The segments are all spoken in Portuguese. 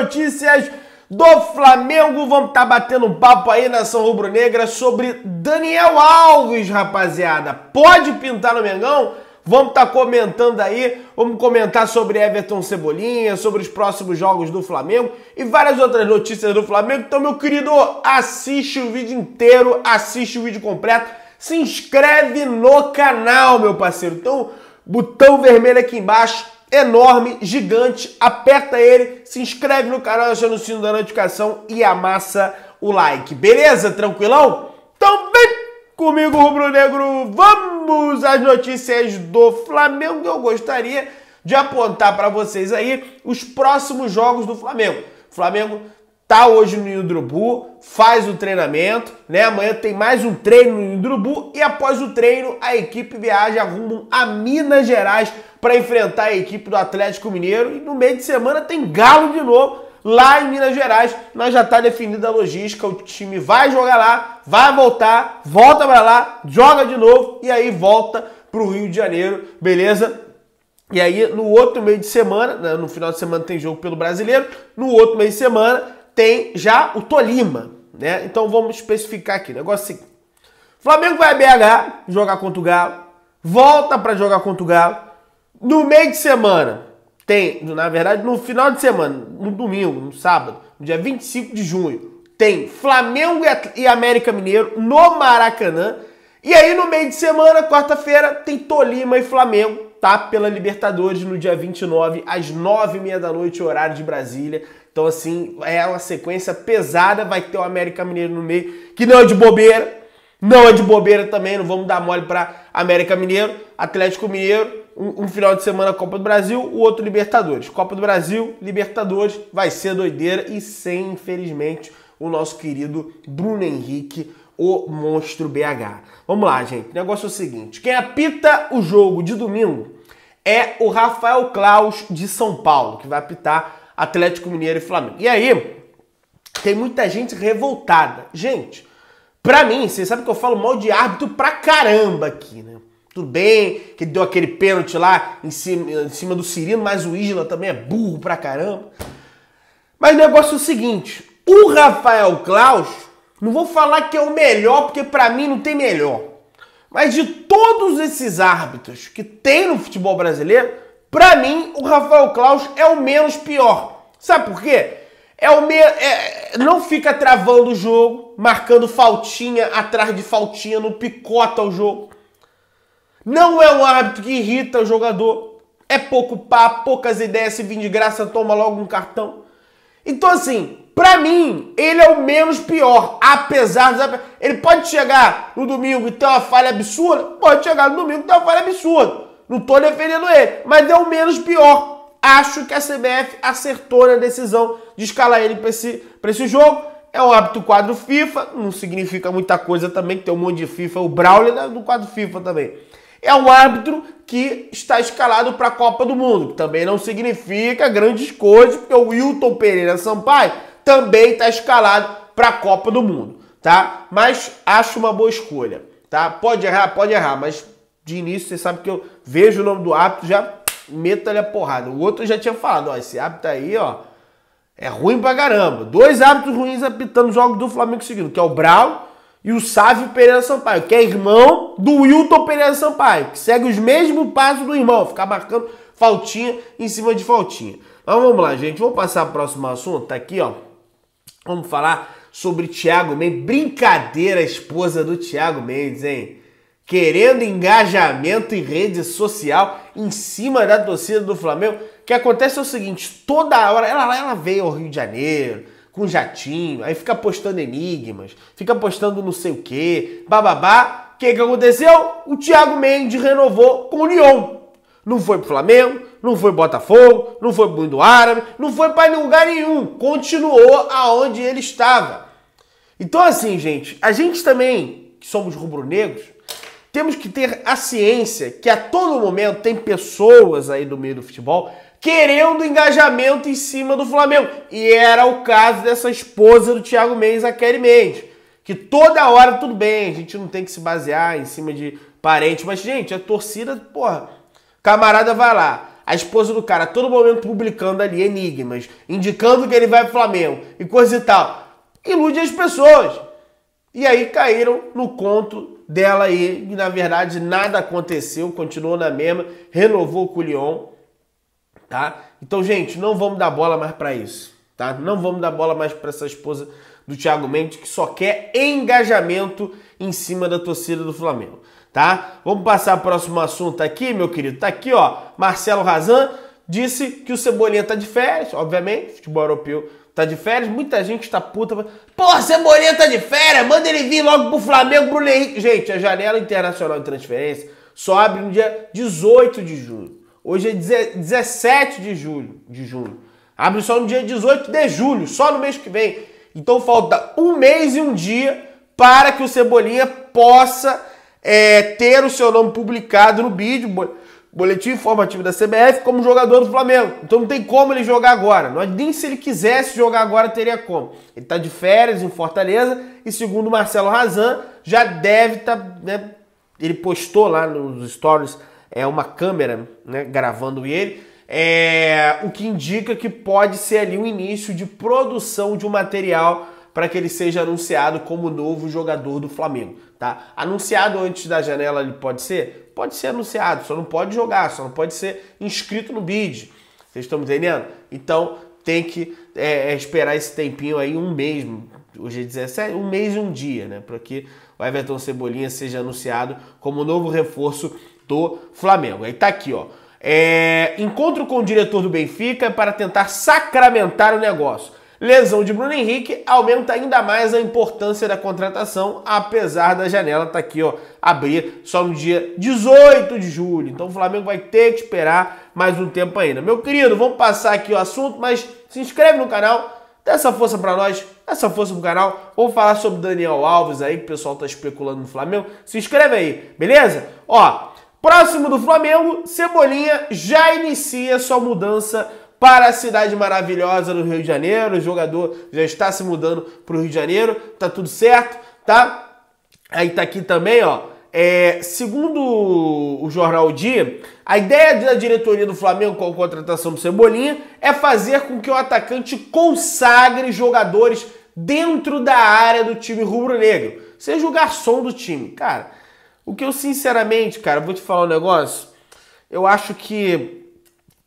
notícias do Flamengo. Vamos estar tá batendo um papo aí, nação rubro-negra, sobre Daniel Alves, rapaziada. Pode pintar no Mengão? Vamos estar tá comentando aí, vamos comentar sobre Everton Cebolinha, sobre os próximos jogos do Flamengo e várias outras notícias do Flamengo. Então, meu querido, assiste o vídeo inteiro, assiste o vídeo completo, se inscreve no canal, meu parceiro. Então, botão vermelho aqui embaixo, enorme, gigante. Aperta ele, se inscreve no canal, aciona o sino da notificação e amassa o like. Beleza? Tranquilão? Então vem comigo, Rubro Negro. Vamos às notícias do Flamengo. Eu gostaria de apontar para vocês aí os próximos jogos do Flamengo. O Flamengo tá hoje no Indrubu, faz o treinamento, né? Amanhã tem mais um treino no Indrubu e após o treino a equipe viaja rumo a Minas Gerais para enfrentar a equipe do Atlético Mineiro e no meio de semana tem Galo de novo lá em Minas Gerais, mas já está definida a logística, o time vai jogar lá, vai voltar, volta para lá, joga de novo e aí volta para o Rio de Janeiro, beleza? E aí no outro meio de semana, né, no final de semana tem jogo pelo Brasileiro, no outro meio de semana tem já o Tolima, né? Então vamos especificar aqui. Negócio assim Flamengo vai a BH jogar contra o Galo, volta para jogar contra o Galo. No meio de semana, tem, na verdade, no final de semana, no domingo, no sábado, no dia 25 de junho, tem Flamengo e América Mineiro no Maracanã. E aí no meio de semana, quarta-feira, tem Tolima e Flamengo, tá? Pela Libertadores no dia 29, às 9h30 da noite, horário de Brasília. Então, assim, é uma sequência pesada. Vai ter o América Mineiro no meio, que não é de bobeira. Não é de bobeira também, não vamos dar mole para América Mineiro, Atlético Mineiro, um, um, final de semana Copa do Brasil, o outro Libertadores. Copa do Brasil, Libertadores, vai ser doideira e sem, infelizmente, o nosso querido Bruno Henrique, o monstro BH. Vamos lá, gente. O negócio é o seguinte: quem apita o jogo de domingo é o Rafael Claus de São Paulo, que vai apitar Atlético Mineiro e Flamengo. E aí, tem muita gente revoltada. Gente, pra mim, vocês sabem que eu falo mal de árbitro pra caramba aqui, né? Tudo bem que deu aquele pênalti lá em cima, em cima do Cirino, mas o Isla também é burro pra caramba. Mas o negócio é o seguinte: o Rafael Klaus, não vou falar que é o melhor, porque para mim não tem melhor. Mas de todos esses árbitros que tem no futebol brasileiro, para mim, o Rafael Claus é o menos pior. Sabe por quê? É o me... É... não fica travando o jogo, marcando faltinha atrás de faltinha, não picota o jogo. Não é um árbitro que irrita o jogador. É pouco papo, poucas ideias, se vir de graça, toma logo um cartão. Então, assim, para mim, ele é o menos pior. Apesar dos. Ele pode chegar no domingo e ter uma falha absurda? Pode chegar no domingo e ter uma falha absurda. Não estou defendendo ele, mas é o menos pior. Acho que a CBF acertou na decisão de escalar ele para esse, esse jogo. É um hábito quadro FIFA, não significa muita coisa também, que tem um monte de FIFA, o Brawler né, do quadro FIFA também. É um árbitro que está escalado para a Copa do Mundo, que também não significa grandes coisas, porque o Wilton Pereira Sampaio também está escalado para a Copa do Mundo, tá? Mas acho uma boa escolha, tá? Pode errar, pode errar, mas de início, você sabe que eu vejo o nome do árbitro, já meto ali a porrada. O outro já tinha falado, ó, esse árbitro aí, ó, é ruim pra caramba. Dois árbitros ruins apitando o jogo do Flamengo seguido, que é o Brau e o Sávio Pereira Sampaio, que é irmão do Wilton Pereira Sampaio, que segue os mesmos passos do irmão, ficar marcando faltinha em cima de faltinha. Mas vamos lá, gente, vamos passar pro o próximo assunto, tá aqui, ó. Vamos falar sobre Thiago Mendes, brincadeira a esposa do Thiago Mendes, hein? querendo engajamento em rede social em cima da torcida do Flamengo. O que acontece é o seguinte: toda hora ela, ela veio ao Rio de Janeiro com jatinho, aí fica postando enigmas, fica postando não sei o que, bababá. O que, que aconteceu? O Thiago Mendes renovou com o Lyon. Não foi pro Flamengo, não foi Botafogo, não foi pro Mundo Árabe, não foi para lugar nenhum. Continuou aonde ele estava. Então, assim, gente, a gente também, que somos rubro-negros, temos que ter a ciência que a todo momento tem pessoas aí do meio do futebol querendo engajamento em cima do Flamengo. E era o caso dessa esposa do Thiago Mendes, a Kelly Mendes. Que toda hora, tudo bem, a gente não tem que se basear em cima de parente, mas, gente, a torcida, porra, camarada vai lá a esposa do cara todo momento publicando ali enigmas, indicando que ele vai pro Flamengo e coisa e tal. Ilude as pessoas. E aí caíram no conto dela aí, e na verdade nada aconteceu, continuou na mesma, renovou com o Lyon, tá? Então, gente, não vamos dar bola mais para isso, tá? Não vamos dar bola mais para essa esposa do Thiago Mendes que só quer engajamento em cima da torcida do Flamengo, tá? Vamos passar para o próximo assunto aqui, meu querido. Tá aqui, ó, Marcelo Razan disse que o Cebolinha tá de férias, obviamente, futebol europeu Tá de férias? Muita gente está puta. Porra, Cebolinha tá de férias, manda ele vir logo pro Flamengo, pro Henrique. Gente, a janela internacional de transferência só abre no dia 18 de julho. Hoje é 17 de julho, de junho. Abre só no dia 18 de julho, só no mês que vem. Então falta um mês e um dia para que o Cebolinha possa é, ter o seu nome publicado no vídeo boletim informativo da CBF como jogador do Flamengo. Então não tem como ele jogar agora. É nem se ele quisesse jogar agora teria como. Ele está de férias em Fortaleza e segundo Marcelo Razan já deve estar, tá, né, Ele postou lá nos stories é uma câmera, né, gravando ele. É, o que indica que pode ser ali o início de produção de um material para que ele seja anunciado como novo jogador do Flamengo tá? Anunciado antes da janela ele pode ser? Pode ser anunciado, só não pode jogar, só não pode ser inscrito no bid. Vocês estão me entendendo? Então tem que é, é esperar esse tempinho aí, um mês, hoje é 17, um mês e um dia, né? Para que o Everton Cebolinha seja anunciado como novo reforço do Flamengo. Aí tá aqui, ó. É, encontro com o diretor do Benfica para tentar sacramentar o negócio. Lesão de Bruno Henrique aumenta ainda mais a importância da contratação, apesar da janela estar tá aqui, ó, abrir só no dia 18 de julho. Então o Flamengo vai ter que esperar mais um tempo ainda. Meu querido, vamos passar aqui o assunto, mas se inscreve no canal, dá essa força para nós, dá essa força pro canal. Vamos falar sobre Daniel Alves aí, que o pessoal tá especulando no Flamengo. Se inscreve aí, beleza? Ó, próximo do Flamengo, Cebolinha já inicia sua mudança para a cidade maravilhosa do Rio de Janeiro. O jogador já está se mudando para o Rio de Janeiro, tá tudo certo, tá? Aí tá aqui também, ó. É, segundo o jornal Dia, a ideia da diretoria do Flamengo com a contratação do Cebolinha é fazer com que o atacante consagre jogadores dentro da área do time rubro-negro, seja o garçom do time. Cara, o que eu sinceramente, cara, vou te falar um negócio, eu acho que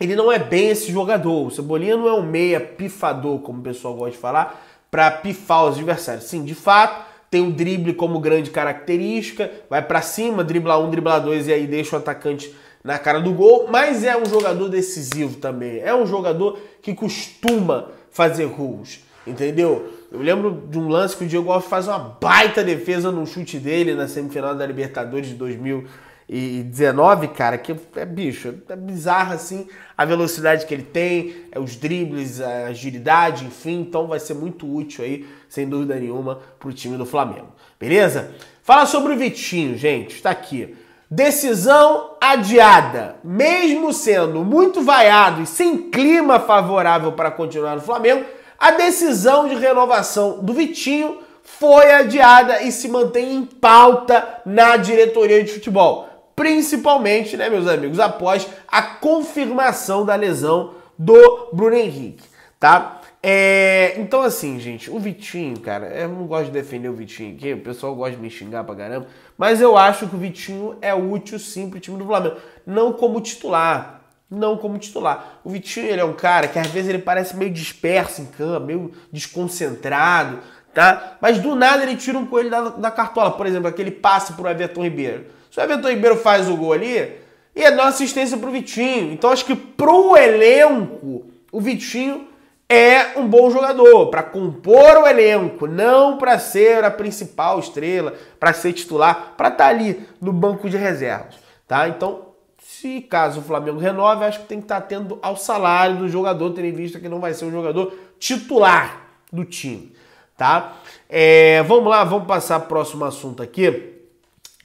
ele não é bem esse jogador. O Cebolinha não é um meia pifador, como o pessoal gosta de falar, para pifar os adversários. Sim, de fato, tem o um drible como grande característica, vai para cima, dribla um, dribla dois e aí deixa o atacante na cara do gol, mas é um jogador decisivo também. É um jogador que costuma fazer gols, entendeu? Eu lembro de um lance que o Diego Alves faz uma baita defesa num chute dele na semifinal da Libertadores de 2000 e 19, cara, que é bicho, é bizarro assim a velocidade que ele tem, é, os dribles, a agilidade, enfim, então vai ser muito útil aí, sem dúvida nenhuma, pro time do Flamengo. Beleza? Fala sobre o Vitinho, gente, está aqui. Decisão adiada. Mesmo sendo muito vaiado e sem clima favorável para continuar no Flamengo, a decisão de renovação do Vitinho foi adiada e se mantém em pauta na diretoria de futebol principalmente, né, meus amigos, após a confirmação da lesão do Bruno Henrique, tá? É, então, assim, gente, o Vitinho, cara, eu não gosto de defender o Vitinho aqui, o pessoal gosta de me xingar pra caramba, mas eu acho que o Vitinho é útil sim pro time do Flamengo, não como titular, não como titular. O Vitinho, ele é um cara que às vezes ele parece meio disperso em campo, meio desconcentrado, tá? Mas do nada ele tira um coelho da, da cartola, por exemplo, aquele passe pro Everton Ribeiro. Se o Everton Ribeiro faz o gol ali, ia é dar uma assistência pro Vitinho. Então acho que pro elenco, o Vitinho é um bom jogador para compor o elenco, não para ser a principal estrela, para ser titular, para estar tá ali no banco de reservas, tá? Então, se caso o Flamengo renove, acho que tem que estar tá atento ao salário do jogador, tendo em vista que não vai ser um jogador titular do time, tá? É, vamos lá, vamos passar para o próximo assunto aqui.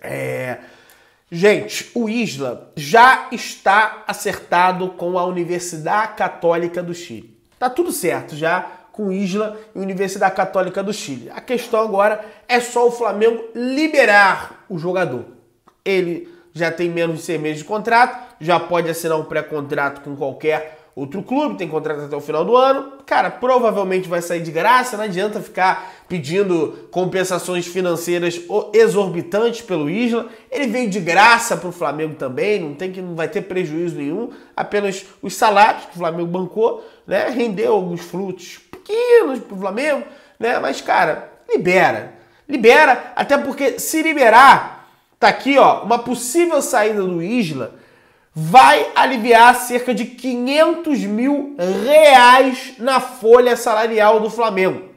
É, Gente, o Isla já está acertado com a Universidade Católica do Chile. Tá tudo certo já com Isla e Universidade Católica do Chile. A questão agora é só o Flamengo liberar o jogador. Ele já tem menos de seis meses de contrato, já pode assinar um pré-contrato com qualquer outro clube, tem contrato até o final do ano. Cara, provavelmente vai sair de graça, não adianta ficar pedindo compensações financeiras exorbitantes pelo Isla. Ele veio de graça para o Flamengo também, não tem que não vai ter prejuízo nenhum, apenas os salários que o Flamengo bancou, né? Rendeu alguns frutos pequenos para o Flamengo, né? Mas cara, libera. Libera, até porque se liberar, tá aqui, ó, uma possível saída do Isla vai aliviar cerca de 500 mil reais na folha salarial do Flamengo,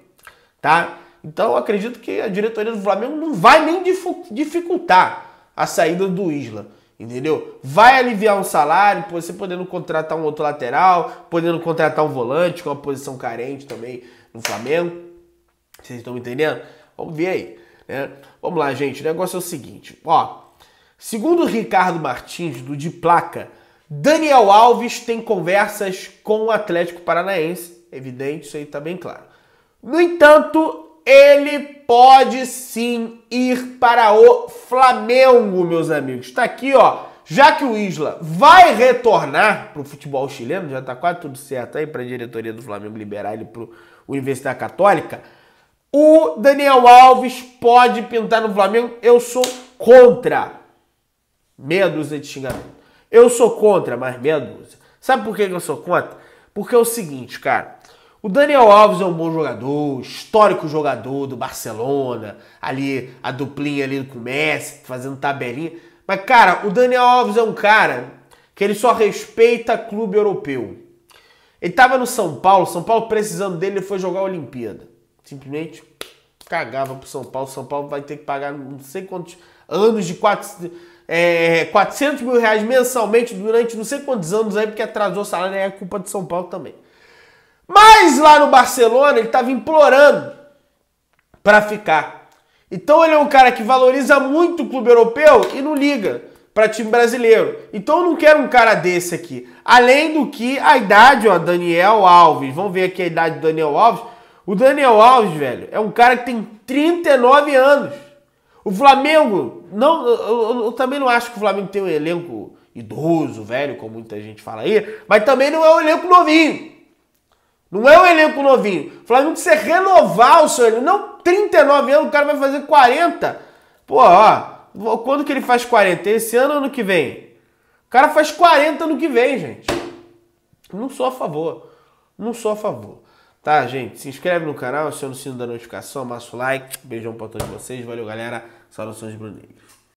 tá? Então acredito que a diretoria do Flamengo não vai nem dificultar a saída do Isla, entendeu? Vai aliviar um salário, você podendo contratar um outro lateral, podendo contratar um volante, com uma posição carente também no Flamengo. Vocês estão entendendo? Vamos ver aí, né? Vamos lá, gente. O negócio é o seguinte, ó. Segundo Ricardo Martins, do De Placa, Daniel Alves tem conversas com o Atlético Paranaense. Evidente, isso aí está bem claro. No entanto, ele pode sim ir para o Flamengo, meus amigos. Está aqui, ó. Já que o Isla vai retornar para o futebol chileno, já está quase tudo certo aí para a diretoria do Flamengo liberar ele para Universidade Católica. O Daniel Alves pode pintar no Flamengo. Eu sou contra. Meia dúzia de xingamento. Eu sou contra, mas meia dúzia. Sabe por que eu sou contra? Porque é o seguinte, cara. O Daniel Alves é um bom jogador, histórico jogador do Barcelona, ali a duplinha ali com o Messi, fazendo tabelinha. Mas, cara, o Daniel Alves é um cara que ele só respeita clube europeu. Ele tava no São Paulo, São Paulo precisando dele, ele foi jogar a Olimpíada. Simplesmente cagava pro São Paulo. São Paulo vai ter que pagar não sei quantos anos de quatro é, 400 mil reais mensalmente durante não sei quantos anos aí, porque atrasou o salário, é culpa de São Paulo também. Mas lá no Barcelona ele estava implorando para ficar. Então ele é um cara que valoriza muito o clube europeu e não liga para time brasileiro. Então eu não quero um cara desse aqui. Além do que a idade, ó, Daniel Alves. Vamos ver aqui a idade do Daniel Alves. O Daniel Alves, velho, é um cara que tem 39 anos. O Flamengo não, eu, eu, eu também não acho que o Flamengo tem um elenco idoso, velho, como muita gente fala aí, mas também não é um elenco novinho. Não é um elenco novinho. O Flamengo precisa renovar o seu elenco. Não 39 anos, o cara vai fazer 40. Pô, ó, quando que ele faz 40? Esse ano ou ano que vem? O cara faz 40 ano que vem, gente. Não sou a favor. Não sou a favor. Tá, gente? Se inscreve no canal, aciona o sino da notificação, amassa o like. Beijão pra todos vocês. Valeu, galera. Saudações, Bruneiro.